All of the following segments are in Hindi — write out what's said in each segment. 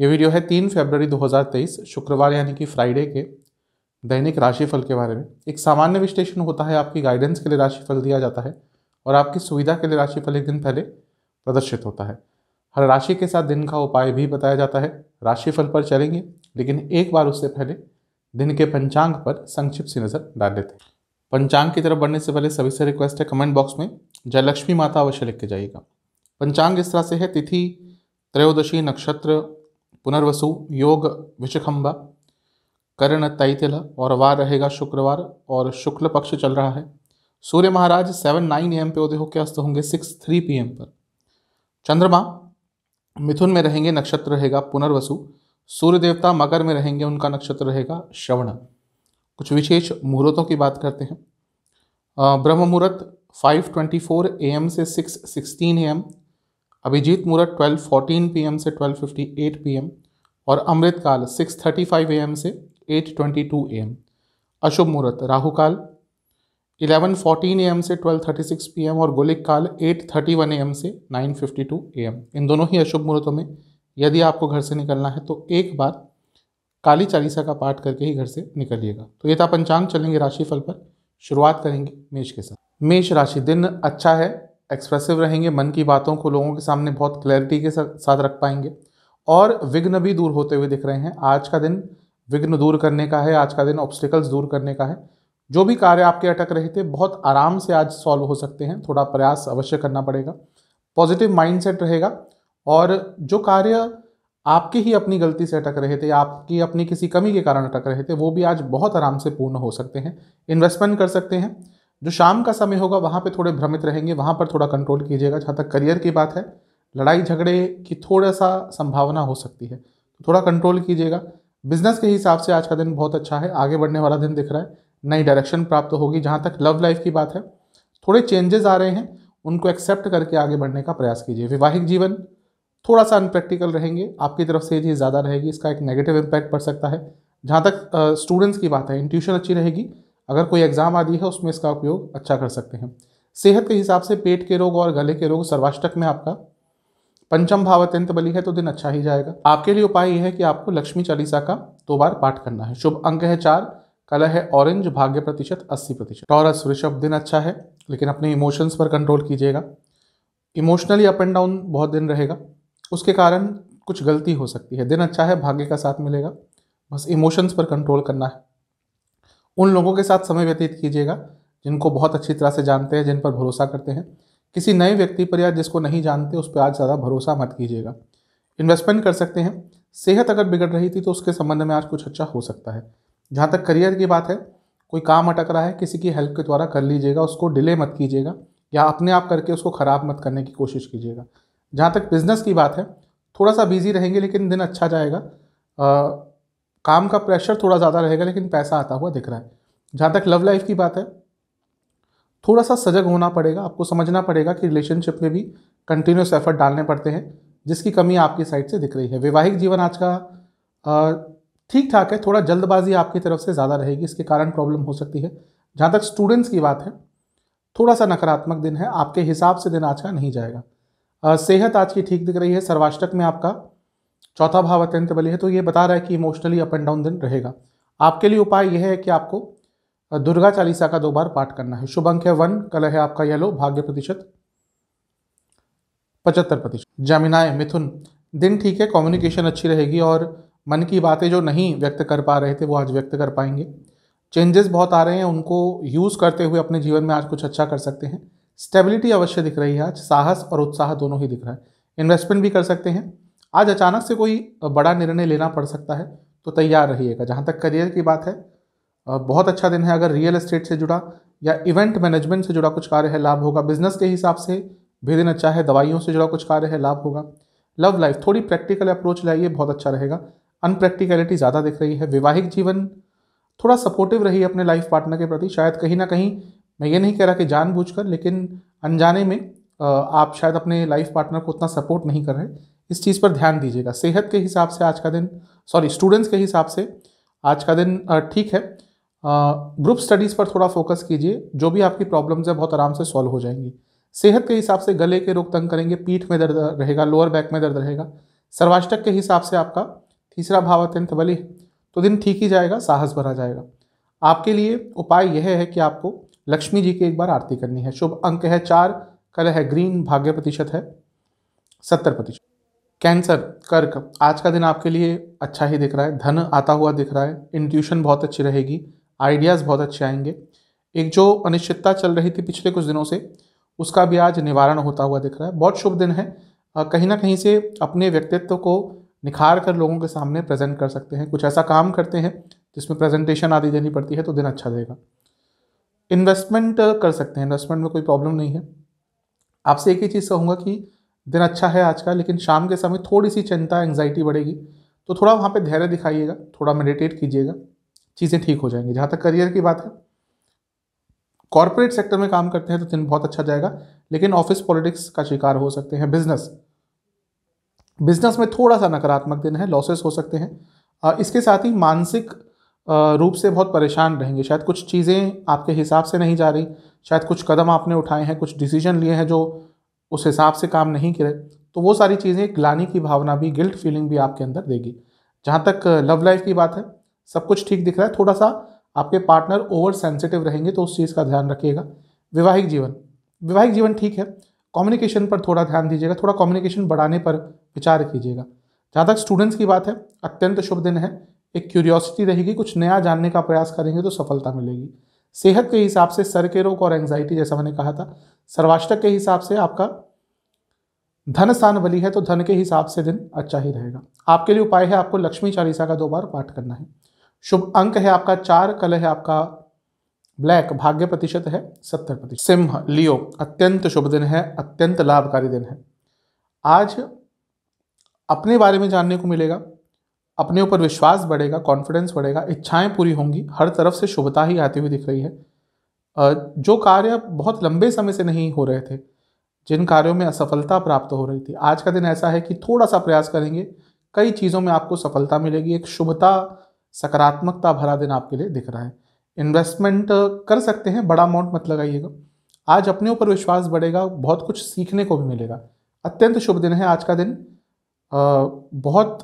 ये वीडियो है तीन फरवरी 2023 शुक्रवार यानी कि फ्राइडे के दैनिक राशिफल के बारे में एक सामान्य विश्लेषण होता है आपकी गाइडेंस के लिए राशिफल दिया जाता है और आपकी सुविधा के लिए राशिफल एक दिन पहले प्रदर्शित होता है हर राशि के साथ दिन का उपाय भी बताया जाता है राशिफल पर चलेंगे लेकिन एक बार उससे पहले दिन के पंचांग पर संक्षिप्त सी नज़र डाल लेते हैं पंचांग की तरफ बढ़ने से पहले सभी से रिक्वेस्ट है कमेंट बॉक्स में जय लक्ष्मी माता अवश्य लिख के जाइएगा पंचांग इस तरह से है तिथि त्रयोदशी नक्षत्र पुनर्वसु योग विषखम्ब कर्ण तैतिल और वार रहेगा शुक्रवार और शुक्ल पक्ष चल रहा है सूर्य महाराज सेवन नाइन एम पे उदय होकर अस्त होंगे सिक्स थ्री पी एम पर चंद्रमा मिथुन में रहेंगे नक्षत्र रहेगा पुनर्वसु सूर्य देवता मकर में रहेंगे उनका नक्षत्र रहेगा श्रवण कुछ विशेष मुहूर्तों की बात करते हैं ब्रह्म मुहूर्त five twenty four A M से सिक्स सिक्सटीन ए एम अभिजीत मुहूर्त ट्वेल्व फोर्टीन पी एम से twelve fifty eight P M और अमृतकाल six thirty five A M से eight twenty two A M अशुभ मुहूर्त राहुकाल इलेवन फोर्टीन ए एम से twelve thirty six P M और गोलिक काल eight thirty one A M से nine fifty two A M इन दोनों ही अशुभ मुहूर्तों में यदि आपको घर से निकलना है तो एक बार काली चालीसा का पाठ करके ही घर से निकलिएगा तो ये था पंचांग चलेंगे राशिफल पर शुरुआत करेंगे मेष के साथ मेष राशि दिन अच्छा है एक्सप्रेसिव रहेंगे मन की बातों को लोगों के सामने बहुत क्लैरिटी के साथ रख पाएंगे और विघ्न भी दूर होते हुए दिख रहे हैं आज का दिन विघ्न दूर करने का है आज का दिन ऑब्स्टिकल्स दूर करने का है जो भी कार्य आपके अटक रहे थे बहुत आराम से आज सॉल्व हो सकते हैं थोड़ा प्रयास अवश्य करना पड़ेगा पॉजिटिव माइंडसेट रहेगा और जो कार्य आपके ही अपनी गलती से अटक रहे थे आपकी अपनी किसी कमी के कारण अटक रहे थे वो भी आज बहुत आराम से पूर्ण हो सकते हैं इन्वेस्टमेंट कर सकते हैं जो शाम का समय होगा वहाँ पे थोड़े भ्रमित रहेंगे वहाँ पर थोड़ा कंट्रोल कीजिएगा जहाँ तक करियर की बात है लड़ाई झगड़े की थोड़ा सा संभावना हो सकती है तो थोड़ा कंट्रोल कीजिएगा बिजनेस के हिसाब से आज का दिन बहुत अच्छा है आगे बढ़ने वाला दिन दिख रहा है नई डायरेक्शन प्राप्त होगी जहाँ तक लव लाइफ की बात है थोड़े चेंजेस आ रहे हैं उनको एक्सेप्ट करके आगे बढ़ने का प्रयास कीजिए वैवाहिक जीवन थोड़ा सा अनप्रैक्टिकल रहेंगे आपकी तरफ से ये चीज़ ज़्यादा रहेगी इसका एक नेगेटिव इम्पैक्ट पड़ सकता है जहाँ तक स्टूडेंट्स की बात है इंट्यूशन अच्छी रहेगी अगर कोई एग्ज़ाम आदि है उसमें इसका उपयोग अच्छा कर सकते हैं सेहत के हिसाब से पेट के रोग और गले के रोग सर्वाष्टक में आपका पंचम भाव अत्यंत बली है तो दिन अच्छा ही जाएगा आपके लिए उपाय यह है कि आपको लक्ष्मी चालीसा का दो बार पाठ करना है शुभ अंक है चार कलर है ऑरेंज भाग्य प्रतिशत अस्सी प्रतिशत टॉरस वृषभ दिन अच्छा है लेकिन अपने इमोशंस पर कंट्रोल कीजिएगा इमोशनली अप एंड डाउन बहुत दिन रहेगा उसके कारण कुछ गलती हो सकती है दिन अच्छा है भाग्य का साथ मिलेगा बस इमोशंस पर कंट्रोल करना है उन लोगों के साथ समय व्यतीत कीजिएगा जिनको बहुत अच्छी तरह से जानते हैं जिन पर भरोसा करते हैं किसी नए व्यक्ति पर या जिसको नहीं जानते उस पर आज ज़्यादा भरोसा मत कीजिएगा इन्वेस्टमेंट कर सकते हैं सेहत अगर बिगड़ रही थी तो उसके संबंध में आज कुछ अच्छा हो सकता है जहाँ तक करियर की बात है कोई काम अटक रहा है किसी की हेल्प के द्वारा कर लीजिएगा उसको डिले मत कीजिएगा या अपने आप करके उसको ख़राब मत करने की कोशिश कीजिएगा जहाँ तक बिज़नेस की बात है थोड़ा सा बिजी रहेंगे लेकिन दिन अच्छा जाएगा काम का प्रेशर थोड़ा ज़्यादा रहेगा लेकिन पैसा आता हुआ दिख रहा है जहाँ तक लव लाइफ की बात है थोड़ा सा सजग होना पड़ेगा आपको समझना पड़ेगा कि रिलेशनशिप में भी कंटिन्यूस एफर्ट डालने पड़ते हैं जिसकी कमी आपकी साइड से दिख रही है वैवाहिक जीवन आज का ठीक ठाक है थोड़ा जल्दबाजी आपकी तरफ से ज़्यादा रहेगी इसके कारण प्रॉब्लम हो सकती है जहाँ तक स्टूडेंट्स की बात है थोड़ा सा नकारात्मक दिन है आपके हिसाब से दिन आज का नहीं जाएगा सेहत आज की ठीक दिख रही है सर्वाष्टक में आपका चौथा भाव अत्यंत बलि है तो ये बता रहा है कि इमोशनली अप एंड डाउन दिन रहेगा आपके लिए उपाय यह है कि आपको दुर्गा चालीसा का दो बार पाठ करना है शुभ अंक है वन कल है आपका येलो भाग्य प्रतिशत पचहत्तर प्रतिशत जमिनाय मिथुन दिन ठीक है कम्युनिकेशन अच्छी रहेगी और मन की बातें जो नहीं व्यक्त कर पा रहे थे वो आज व्यक्त कर पाएंगे चेंजेस बहुत आ रहे हैं उनको यूज़ करते हुए अपने जीवन में आज कुछ अच्छा कर सकते हैं स्टेबिलिटी अवश्य दिख रही है आज साहस और उत्साह दोनों ही दिख रहा है इन्वेस्टमेंट भी कर सकते हैं आज अचानक से कोई बड़ा निर्णय लेना पड़ सकता है तो तैयार रहिएगा जहाँ तक करियर की बात है बहुत अच्छा दिन है अगर रियल एस्टेट से जुड़ा या इवेंट मैनेजमेंट से जुड़ा कुछ कार्य है लाभ होगा बिजनेस के हिसाब से भी दिन अच्छा है दवाइयों से जुड़ा कुछ कार्य है लाभ होगा लव लाइफ थोड़ी प्रैक्टिकल अप्रोच लाइए बहुत अच्छा रहेगा अनप्रैक्टिकलिटी ज़्यादा दिख रही है वैवाहिक जीवन थोड़ा सपोर्टिव रही अपने लाइफ पार्टनर के प्रति शायद कहीं ना कहीं मैं ये नहीं कह रहा कि जानबूझकर लेकिन अनजाने में आप शायद अपने लाइफ पार्टनर को उतना सपोर्ट नहीं कर रहे इस चीज़ पर ध्यान दीजिएगा सेहत के हिसाब से आज का दिन सॉरी स्टूडेंट्स के हिसाब से आज का दिन ठीक है ग्रुप स्टडीज़ पर थोड़ा फोकस कीजिए जो भी आपकी प्रॉब्लम्स है बहुत आराम से सॉल्व हो जाएंगी सेहत के हिसाब से गले के रोग तंग करेंगे पीठ में दर्द रहेगा लोअर बैक में दर्द रहेगा सर्वाष्टक के हिसाब से आपका तीसरा भाव अत्यंत बलि है तो दिन ठीक ही जाएगा साहस भरा जाएगा आपके लिए उपाय यह है कि आपको लक्ष्मी जी की एक बार आरती करनी है शुभ अंक है चार कल है ग्रीन भाग्य प्रतिशत है सत्तर प्रतिशत कैंसर कर्क आज का दिन आपके लिए अच्छा ही दिख रहा है धन आता हुआ दिख रहा है इंट्यूशन बहुत अच्छी रहेगी आइडियाज़ बहुत अच्छे आएंगे एक जो अनिश्चितता चल रही थी पिछले कुछ दिनों से उसका भी आज निवारण होता हुआ दिख रहा है बहुत शुभ दिन है कहीं ना कहीं से अपने व्यक्तित्व को निखार कर लोगों के सामने प्रेजेंट कर सकते हैं कुछ ऐसा काम करते हैं जिसमें प्रेजेंटेशन आदि देनी पड़ती है तो दिन अच्छा रहेगा इन्वेस्टमेंट कर सकते हैं इन्वेस्टमेंट में कोई प्रॉब्लम नहीं है आपसे एक ही चीज़ कहूँगा कि दिन अच्छा है आज का लेकिन शाम के समय थोड़ी सी चिंता एंग्जाइटी बढ़ेगी तो थोड़ा वहाँ पे धैर्य दिखाइएगा थोड़ा मेडिटेट कीजिएगा चीज़ें ठीक हो जाएंगी जहाँ तक करियर की बात है कॉरपोरेट सेक्टर में काम करते हैं तो दिन बहुत अच्छा जाएगा लेकिन ऑफिस पॉलिटिक्स का शिकार हो सकते हैं बिजनेस बिजनेस में थोड़ा सा नकारात्मक दिन है लॉसेस हो सकते हैं इसके साथ ही मानसिक रूप से बहुत परेशान रहेंगे शायद कुछ चीज़ें आपके हिसाब से नहीं जा रही शायद कुछ कदम आपने उठाए हैं कुछ डिसीजन लिए हैं जो उस हिसाब से काम नहीं करे तो वो सारी चीज़ें ग्लानी की भावना भी गिल्ट फीलिंग भी आपके अंदर देगी जहाँ तक लव लाइफ की बात है सब कुछ ठीक दिख रहा है थोड़ा सा आपके पार्टनर ओवर सेंसिटिव रहेंगे तो उस चीज़ का ध्यान रखिएगा वैवाहिक जीवन वैवाहिक जीवन ठीक है कम्युनिकेशन पर थोड़ा ध्यान दीजिएगा थोड़ा कम्युनिकेशन बढ़ाने पर विचार कीजिएगा जहाँ तक स्टूडेंट्स की बात है अत्यंत शुभ दिन है एक क्यूरियोसिटी रहेगी कुछ नया जानने का प्रयास करेंगे तो सफलता मिलेगी सेहत के हिसाब से सर के रोग और एंजाइटी जैसा मैंने कहा था सर्वाष्टक के हिसाब से आपका धन स्थान बली है तो धन के हिसाब से दिन अच्छा ही रहेगा आपके लिए उपाय है आपको लक्ष्मी चालीसा का दो बार पाठ करना है शुभ अंक है आपका चार कल है आपका ब्लैक भाग्य प्रतिशत है सत्तर प्रतिशत सिंह लियो अत्यंत शुभ दिन है अत्यंत लाभकारी दिन है आज अपने बारे में जानने को मिलेगा अपने ऊपर विश्वास बढ़ेगा कॉन्फिडेंस बढ़ेगा इच्छाएं पूरी होंगी हर तरफ से शुभता ही आती हुई दिख रही है जो कार्य बहुत लंबे समय से नहीं हो रहे थे जिन कार्यों में असफलता प्राप्त हो रही थी आज का दिन ऐसा है कि थोड़ा सा प्रयास करेंगे कई चीज़ों में आपको सफलता मिलेगी एक शुभता सकारात्मकता भरा दिन आपके लिए दिख रहा है इन्वेस्टमेंट कर सकते हैं बड़ा अमाउंट मत लगाइएगा आज अपने ऊपर विश्वास बढ़ेगा बहुत कुछ सीखने को भी मिलेगा अत्यंत शुभ दिन है आज का दिन बहुत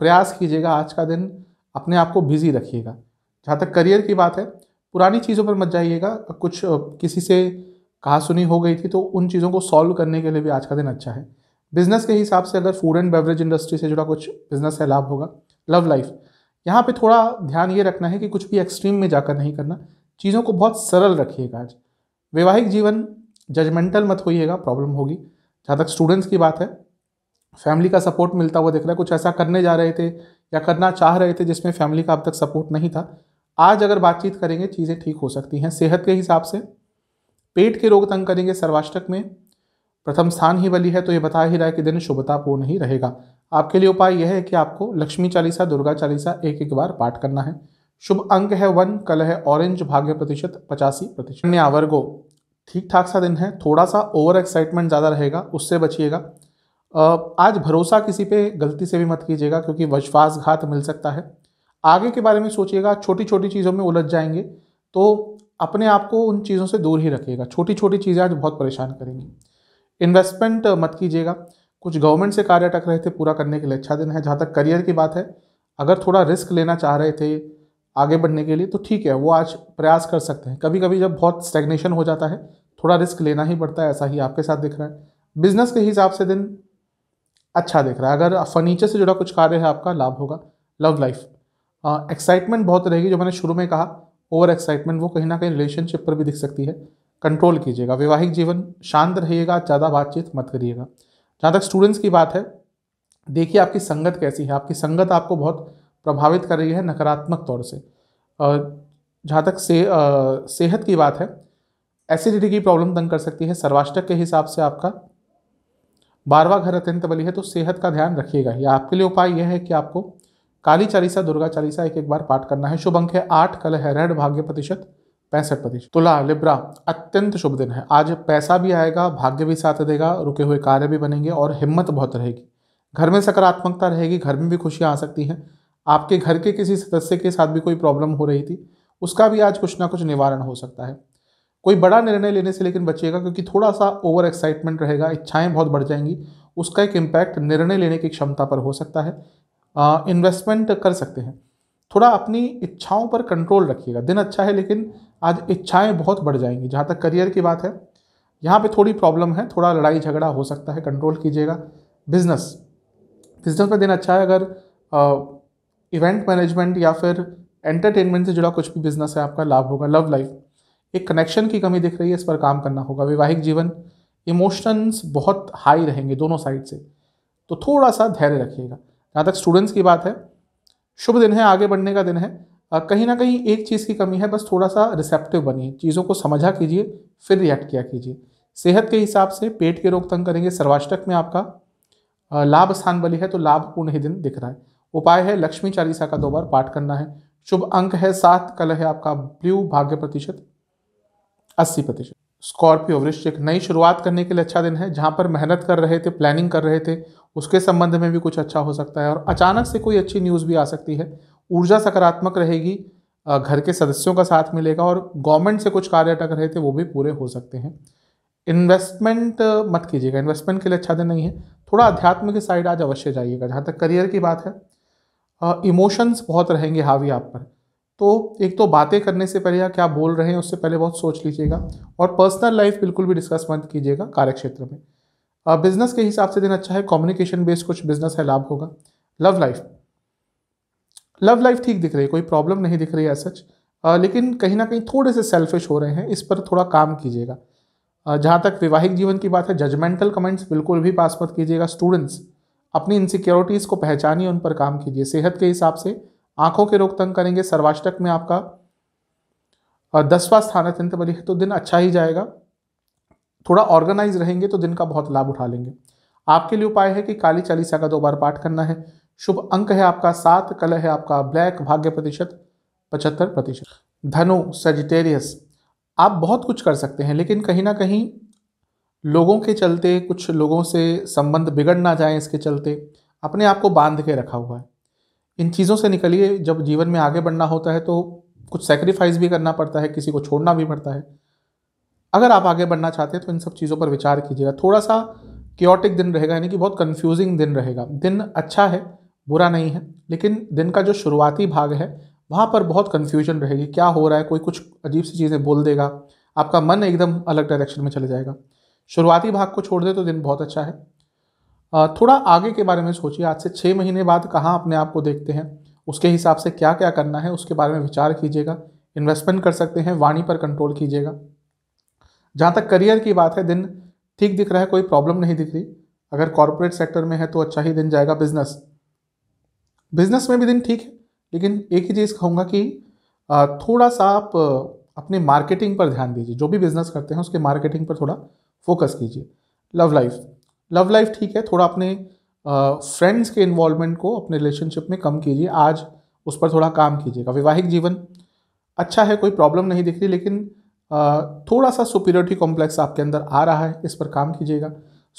प्रयास कीजिएगा आज का दिन अपने आप को बिजी रखिएगा जहाँ तक करियर की बात है पुरानी चीज़ों पर मत जाइएगा कुछ किसी से कहा सुनी हो गई थी तो उन चीज़ों को सॉल्व करने के लिए भी आज का दिन अच्छा है बिजनेस के हिसाब से अगर फूड एंड बेवरेज इंडस्ट्री से जुड़ा कुछ बिजनेस है लाभ होगा लव लाइफ यहाँ पे थोड़ा ध्यान ये रखना है कि कुछ भी एक्सट्रीम में जाकर नहीं करना चीज़ों को बहुत सरल रखिएगा आज वैवाहिक जीवन जजमेंटल मत होइएगा प्रॉब्लम होगी जहाँ तक स्टूडेंट्स की बात है फैमिली का सपोर्ट मिलता हुआ दिख रहा है कुछ ऐसा करने जा रहे थे या करना चाह रहे थे जिसमें फैमिली का अब तक सपोर्ट नहीं था आज अगर बातचीत करेंगे चीज़ें ठीक हो सकती हैं सेहत के हिसाब से पेट के रोग तंग करेंगे सर्वाष्टक में प्रथम स्थान ही बली है तो ये बता ही रहा है कि दिन शुभतापूर्ण ही रहेगा आपके लिए उपाय यह है कि आपको लक्ष्मी चालीसा दुर्गा चालीसा एक एक बार पाठ करना है शुभ अंक है वन कल है ऑरेंज भाग्य प्रतिशत पचासी प्रतिशत अन्य वर्गो ठीक ठाक सा दिन है थोड़ा सा ओवर एक्साइटमेंट ज़्यादा रहेगा उससे बचिएगा आज भरोसा किसी पे गलती से भी मत कीजिएगा क्योंकि वश्वासघात मिल सकता है आगे के बारे में सोचिएगा छोटी छोटी चीज़ों में उलझ जाएंगे तो अपने आप को उन चीज़ों से दूर ही रखिएगा छोटी छोटी चीज़ें आज बहुत परेशान करेंगी इन्वेस्टमेंट मत कीजिएगा कुछ गवर्नमेंट से कार्य अटक रहे थे पूरा करने के लिए अच्छा दिन है जहाँ तक करियर की बात है अगर थोड़ा रिस्क लेना चाह रहे थे आगे बढ़ने के लिए तो ठीक है वो आज प्रयास कर सकते हैं कभी कभी जब बहुत स्टेग्नेशन हो जाता है थोड़ा रिस्क लेना ही पड़ता है ऐसा ही आपके साथ दिख रहा है बिजनेस के हिसाब से दिन अच्छा दिख रहा है अगर फर्नीचर से जुड़ा कुछ कार्य है आपका लाभ होगा लव लाइफ एक्साइटमेंट बहुत रहेगी जो मैंने शुरू में कहा ओवर एक्साइटमेंट वो कहीं ना कहीं रिलेशनशिप पर भी दिख सकती है कंट्रोल कीजिएगा वैवाहिक जीवन शांत रहिएगा ज़्यादा बातचीत मत करिएगा जहाँ तक स्टूडेंट्स की बात है देखिए आपकी संगत कैसी है आपकी संगत आपको बहुत प्रभावित कर रही है नकारात्मक तौर से जहाँ तक से आ, सेहत की बात है एसिडिटी की प्रॉब्लम तंग कर सकती है सर्वाष्टक के हिसाब से आपका बारवा घर अत्यंत बली है तो सेहत का ध्यान रखिएगा या आपके लिए उपाय यह है कि आपको काली चालीसा दुर्गा चालीसा एक एक बार पाठ करना है शुभ अंक है आठ कल है रेड भाग्य प्रतिशत पैंसठ प्रतिशत तुला लिब्रा अत्यंत शुभ दिन है आज पैसा भी आएगा भाग्य भी साथ देगा रुके हुए कार्य भी बनेंगे और हिम्मत बहुत रहेगी घर में सकारात्मकता रहेगी घर में भी खुशियाँ आ सकती हैं आपके घर के किसी सदस्य के साथ भी कोई प्रॉब्लम हो रही थी उसका भी आज कुछ ना कुछ निवारण हो सकता है कोई बड़ा निर्णय लेने से लेकिन बचिएगा क्योंकि थोड़ा सा ओवर एक्साइटमेंट रहेगा इच्छाएं बहुत बढ़ जाएंगी उसका एक इम्पैक्ट निर्णय लेने की क्षमता पर हो सकता है इन्वेस्टमेंट कर सकते हैं थोड़ा अपनी इच्छाओं पर कंट्रोल रखिएगा दिन अच्छा है लेकिन आज इच्छाएं बहुत बढ़ जाएंगी जहाँ तक करियर की बात है यहाँ पे थोड़ी प्रॉब्लम है थोड़ा लड़ाई झगड़ा हो सकता है कंट्रोल कीजिएगा बिजनेस बिजनेस में दिन अच्छा है अगर इवेंट मैनेजमेंट या फिर एंटरटेनमेंट से जुड़ा कुछ भी बिजनेस है आपका लाभ होगा लव लाइफ एक कनेक्शन की कमी दिख रही है इस पर काम करना होगा वैवाहिक जीवन इमोशंस बहुत हाई रहेंगे दोनों साइड से तो थोड़ा सा धैर्य रखिएगा जहाँ तक स्टूडेंट्स की बात है शुभ दिन है आगे बढ़ने का दिन है कहीं ना कहीं एक चीज़ की कमी है बस थोड़ा सा रिसेप्टिव बनिए चीज़ों को समझा कीजिए फिर रिएक्ट किया कीजिए सेहत के हिसाब से पेट के रोग तंग करेंगे सर्वाष्टक में आपका लाभ स्थान बली है तो लाभपूर्ण ही दिन दिख रहा है उपाय है लक्ष्मी चालीसा का दो बार पाठ करना है शुभ अंक है सात कल है आपका ब्लू भाग्य प्रतिशत अस्सी प्रतिशत स्कॉर्पियो वृश्चिक नई शुरुआत करने के लिए अच्छा दिन है जहाँ पर मेहनत कर रहे थे प्लानिंग कर रहे थे उसके संबंध में भी कुछ अच्छा हो सकता है और अचानक से कोई अच्छी न्यूज़ भी आ सकती है ऊर्जा सकारात्मक रहेगी घर के सदस्यों का साथ मिलेगा और गवर्नमेंट से कुछ कार्य अटक रहे थे वो भी पूरे हो सकते हैं इन्वेस्टमेंट मत कीजिएगा इन्वेस्टमेंट के लिए अच्छा दिन नहीं है थोड़ा अध्यात्म की साइड आज अवश्य जाइएगा जहाँ तक करियर की बात है इमोशंस बहुत रहेंगे हावी आप पर तो एक तो बातें करने से पहले या क्या बोल रहे हैं उससे पहले बहुत सोच लीजिएगा और पर्सनल लाइफ बिल्कुल भी डिस्कस मत कीजिएगा कार्यक्षेत्र में बिजनेस के हिसाब से दिन अच्छा है कम्युनिकेशन बेस्ड कुछ बिजनेस है लाभ होगा लव लाइफ लव लाइफ ठीक दिख रही है कोई प्रॉब्लम नहीं दिख रही है सच लेकिन कहीं ना कहीं थोड़े से सेल्फिश हो रहे हैं इस पर थोड़ा काम कीजिएगा जहाँ तक वैवाहिक जीवन की बात है जजमेंटल कमेंट्स बिल्कुल भी पास मत कीजिएगा स्टूडेंट्स अपनी इनसिक्योरिटीज़ को पहचानिए उन पर काम कीजिए सेहत के हिसाब से आंखों के रोग तंग करेंगे सर्वाष्टक में आपका और स्थान है चिंतमणि तो दिन अच्छा ही जाएगा थोड़ा ऑर्गेनाइज रहेंगे तो दिन का बहुत लाभ उठा लेंगे आपके लिए उपाय है कि काली चालीसा का दो बार पाठ करना है शुभ अंक है आपका सात कलर है आपका ब्लैक भाग्य प्रतिशत पचहत्तर प्रतिशत धनु सजिटेरियस आप बहुत कुछ कर सकते हैं लेकिन कहीं ना कहीं लोगों के चलते कुछ लोगों से संबंध बिगड़ ना जाए इसके चलते अपने आप को बांध के रखा हुआ है इन चीज़ों से निकलिए जब जीवन में आगे बढ़ना होता है तो कुछ सेक्रीफाइस भी करना पड़ता है किसी को छोड़ना भी पड़ता है अगर आप आगे बढ़ना चाहते हैं तो इन सब चीज़ों पर विचार कीजिएगा थोड़ा सा क्योटिक दिन रहेगा यानी कि बहुत कन्फ्यूजिंग दिन रहेगा दिन अच्छा है बुरा नहीं है लेकिन दिन का जो शुरुआती भाग है वहाँ पर बहुत कन्फ्यूजन रहेगी क्या हो रहा है कोई कुछ अजीब सी चीज़ें बोल देगा आपका मन एकदम अलग डायरेक्शन में चले जाएगा शुरुआती भाग को छोड़ दे तो दिन बहुत अच्छा है थोड़ा आगे के बारे में सोचिए आज से छः महीने बाद कहाँ अपने आप को देखते हैं उसके हिसाब से क्या क्या करना है उसके बारे में विचार कीजिएगा इन्वेस्टमेंट कर सकते हैं वाणी पर कंट्रोल कीजिएगा जहाँ तक करियर की बात है दिन ठीक दिख रहा है कोई प्रॉब्लम नहीं दिख रही अगर कॉरपोरेट सेक्टर में है तो अच्छा ही दिन जाएगा बिजनेस बिजनेस में भी दिन ठीक है लेकिन एक ही चीज़ कहूँगा कि थोड़ा सा आप अपने मार्केटिंग पर ध्यान दीजिए जो भी बिजनेस करते हैं उसके मार्केटिंग पर थोड़ा फोकस कीजिए लव लाइफ लव लाइफ ठीक है थोड़ा अपने फ्रेंड्स के इन्वॉल्वमेंट को अपने रिलेशनशिप में कम कीजिए आज उस पर थोड़ा काम कीजिएगा वैवाहिक जीवन अच्छा है कोई प्रॉब्लम नहीं दिख रही लेकिन थोड़ा सा सुपीरियरिटी कॉम्प्लेक्स आपके अंदर आ रहा है इस पर काम कीजिएगा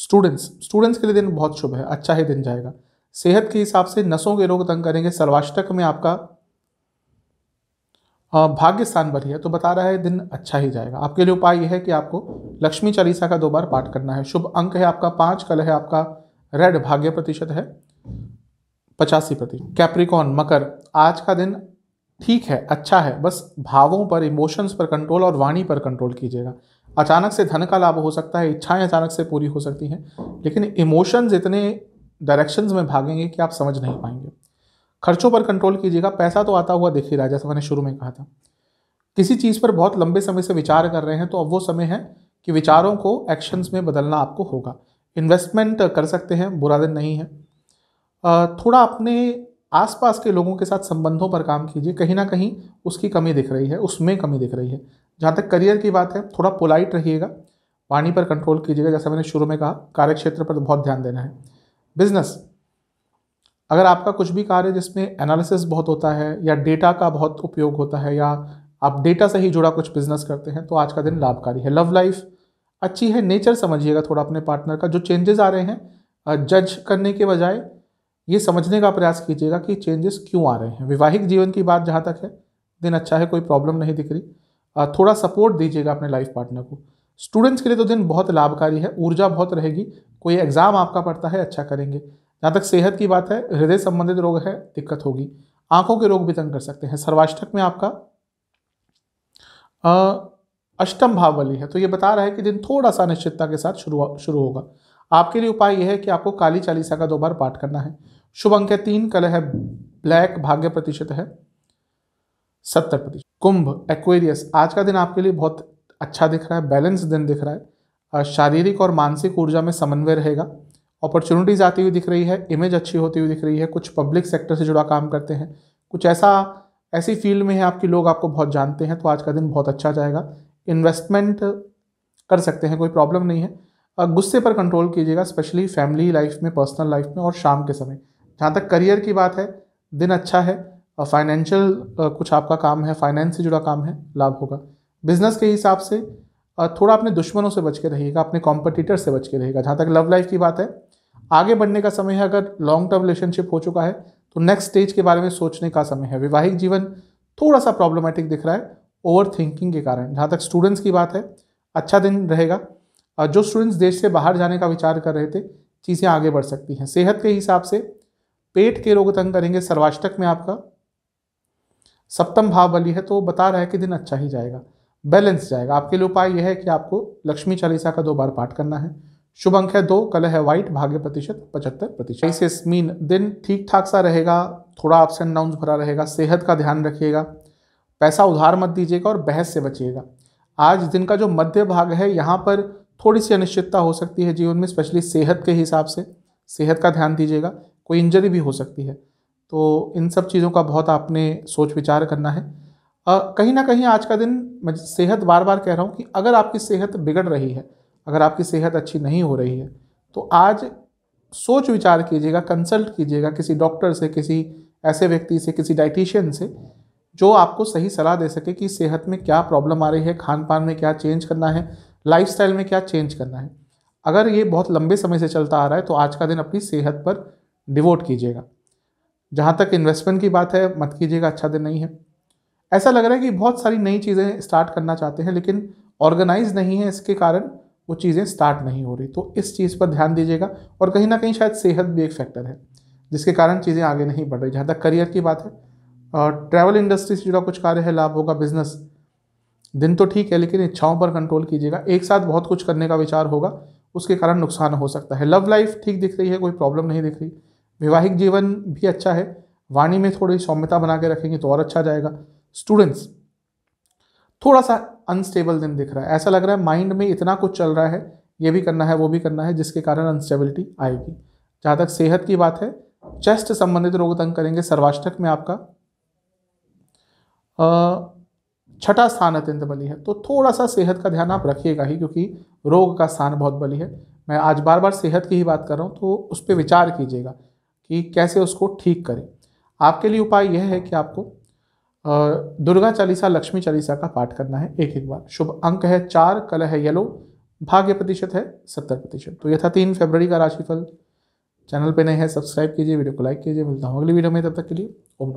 स्टूडेंट्स स्टूडेंट्स के लिए दिन बहुत शुभ है अच्छा ही दिन जाएगा सेहत के हिसाब से नसों के रोग तंग करेंगे सर्वाष्टक में आपका हाँ, भाग्य स्थान है तो बता रहा है दिन अच्छा ही जाएगा आपके लिए उपाय यह है कि आपको लक्ष्मी चालीसा का दो बार पाठ करना है शुभ अंक है आपका पाँच कल है आपका रेड भाग्य प्रतिशत है पचासी प्रति कैप्रिकॉन मकर आज का दिन ठीक है अच्छा है बस भावों पर इमोशंस पर कंट्रोल और वाणी पर कंट्रोल कीजिएगा अचानक से धन का लाभ हो सकता है इच्छाएं अचानक से पूरी हो सकती हैं लेकिन इमोशंस इतने डायरेक्शंस में भागेंगे कि आप समझ नहीं पाएंगे खर्चों पर कंट्रोल कीजिएगा पैसा तो आता हुआ देखिए रहा जैसा मैंने शुरू में कहा था किसी चीज़ पर बहुत लंबे समय से विचार कर रहे हैं तो अब वो समय है कि विचारों को एक्शंस में बदलना आपको होगा इन्वेस्टमेंट कर सकते हैं बुरा दिन नहीं है थोड़ा अपने आसपास के लोगों के साथ संबंधों पर काम कीजिए कहीं ना कहीं उसकी कमी दिख रही है उसमें कमी दिख रही है जहाँ तक करियर की बात है थोड़ा पोलाइट रहिएगा वाणी पर कंट्रोल कीजिएगा जैसा मैंने शुरू में कहा कार्यक्षेत्र पर बहुत ध्यान देना है बिजनेस अगर आपका कुछ भी कार्य जिसमें एनालिसिस बहुत होता है या डेटा का बहुत उपयोग होता है या आप डेटा से ही जुड़ा कुछ बिजनेस करते हैं तो आज का दिन लाभकारी है लव लाइफ अच्छी है नेचर समझिएगा थोड़ा अपने पार्टनर का जो चेंजेस आ रहे हैं जज करने के बजाय ये समझने का प्रयास कीजिएगा कि चेंजेस क्यों आ रहे हैं वैवाहिक जीवन की बात जहाँ तक है दिन अच्छा है कोई प्रॉब्लम नहीं दिख रही थोड़ा सपोर्ट दीजिएगा अपने लाइफ पार्टनर को स्टूडेंट्स के लिए तो दिन बहुत लाभकारी है ऊर्जा बहुत रहेगी कोई एग्ज़ाम आपका पड़ता है अच्छा करेंगे जहाँ तक सेहत की बात है हृदय संबंधित रोग है दिक्कत होगी आंखों के रोग भी तंग कर सकते हैं सर्वाष्टक में आपका अष्टम भाव वाली है तो ये बता रहा है कि दिन थोड़ा सा निश्चितता के साथ शुरू शुरू होगा आपके लिए उपाय यह है कि आपको काली चालीसा का दो बार पाठ करना है शुभ अंक है तीन कल है ब्लैक भाग्य प्रतिशत है सत्तर प्रतिशत कुंभ एक्वेरियस आज का दिन आपके लिए बहुत अच्छा दिख रहा है बैलेंस दिन दिख रहा है शारीरिक और मानसिक ऊर्जा में समन्वय रहेगा अपॉर्चुनिटीज़ आती हुई दिख रही है इमेज अच्छी होती हुई दिख रही है कुछ पब्लिक सेक्टर से जुड़ा काम करते हैं कुछ ऐसा ऐसी फील्ड में है आपके लोग आपको बहुत जानते हैं तो आज का दिन बहुत अच्छा जाएगा इन्वेस्टमेंट कर सकते हैं कोई प्रॉब्लम नहीं है गुस्से पर कंट्रोल कीजिएगा स्पेशली फैमिली लाइफ में पर्सनल लाइफ में और शाम के समय जहाँ तक करियर की बात है दिन अच्छा है फाइनेंशियल कुछ आपका काम है फाइनेंस से जुड़ा काम है लाभ होगा बिजनेस के हिसाब से थोड़ा अपने दुश्मनों से बच के रहिएगा अपने कॉम्पिटिटर से बच के रहिएगा जहाँ तक लव लाइफ की बात है आगे बढ़ने का समय है अगर लॉन्ग टर्म रिलेशनशिप हो चुका है तो नेक्स्ट स्टेज के बारे में सोचने का समय है वैवाहिक जीवन थोड़ा सा प्रॉब्लमेटिक दिख रहा है ओवर थिंकिंग के कारण जहाँ तक स्टूडेंट्स की बात है अच्छा दिन रहेगा और जो स्टूडेंट्स देश से बाहर जाने का विचार कर रहे थे चीज़ें आगे बढ़ सकती हैं सेहत के हिसाब से पेट के रोग तंग करेंगे सर्वाष्टक में आपका सप्तम भाव बली है तो बता रहा है कि दिन अच्छा ही जाएगा बैलेंस जाएगा आपके लिए उपाय यह है कि आपको लक्ष्मी चालीसा का दो बार पाठ करना है शुभ अंक है दो कलर है व्हाइट भाग्य प्रतिशत पचहत्तर प्रतिशत इसे मीन दिन ठीक ठाक सा रहेगा थोड़ा अप्स एंड डाउन भरा रहेगा सेहत का ध्यान रखिएगा पैसा उधार मत दीजिएगा और बहस से बचिएगा आज दिन का जो मध्य भाग है यहाँ पर थोड़ी सी अनिश्चितता हो सकती है जीवन में स्पेशली सेहत के हिसाब से सेहत का ध्यान दीजिएगा कोई इंजरी भी हो सकती है तो इन सब चीज़ों का बहुत आपने सोच विचार करना है कहीं ना कहीं आज का दिन मैं सेहत बार बार कह रहा हूँ कि अगर आपकी सेहत बिगड़ रही है अगर आपकी सेहत अच्छी नहीं हो रही है तो आज सोच विचार कीजिएगा कंसल्ट कीजिएगा किसी डॉक्टर से किसी ऐसे व्यक्ति से किसी डाइटिशियन से जो आपको सही सलाह दे सके कि सेहत में क्या प्रॉब्लम आ रही है खान पान में क्या चेंज करना है लाइफ में क्या चेंज करना है अगर ये बहुत लंबे समय से चलता आ रहा है तो आज का दिन अपनी सेहत पर डिवोट कीजिएगा जहाँ तक इन्वेस्टमेंट की बात है मत कीजिएगा अच्छा दिन नहीं है ऐसा लग रहा है कि बहुत सारी नई चीज़ें स्टार्ट करना चाहते हैं लेकिन ऑर्गेनाइज नहीं है इसके कारण वो चीज़ें स्टार्ट नहीं हो रही तो इस चीज़ पर ध्यान दीजिएगा और कहीं ना कहीं शायद सेहत भी एक फैक्टर है जिसके कारण चीज़ें आगे नहीं बढ़ रही जहाँ तक करियर की बात है और ट्रैवल इंडस्ट्री से जुड़ा कुछ कार्य है लाभ होगा बिजनेस दिन तो ठीक है लेकिन इच्छाओं पर कंट्रोल कीजिएगा एक साथ बहुत कुछ करने का विचार होगा उसके कारण नुकसान हो सकता है लव लाइफ ठीक दिख रही है कोई प्रॉब्लम नहीं दिख रही वैवाहिक जीवन भी अच्छा है वाणी में थोड़ी सौम्यता बना के रखेंगे तो और अच्छा जाएगा स्टूडेंट्स थोड़ा सा अनस्टेबल दिन दिख रहा है ऐसा लग रहा है माइंड में इतना कुछ चल रहा है ये भी करना है वो भी करना है जिसके कारण अनस्टेबिलिटी आएगी जहाँ तक सेहत की बात है चेस्ट संबंधित रोग तंग करेंगे सर्वाष्टक में आपका छठा स्थान अत्यंत बली है तो थोड़ा सा सेहत का ध्यान आप रखिएगा ही क्योंकि रोग का स्थान बहुत बली है मैं आज बार बार सेहत की ही बात कर रहा हूँ तो उस पर विचार कीजिएगा कि कैसे उसको ठीक करें आपके लिए उपाय यह है कि आपको दुर्गा चालीसा लक्ष्मी चालीसा का पाठ करना है एक एक बार शुभ अंक है चार कल है येलो भाग्य प्रतिशत है सत्तर प्रतिशत तो यह था तीन फरवरी का राशिफल चैनल पर नए हैं सब्सक्राइब कीजिए वीडियो को लाइक कीजिए मिलता हूँ अगली वीडियो में तब तक के लिए ओम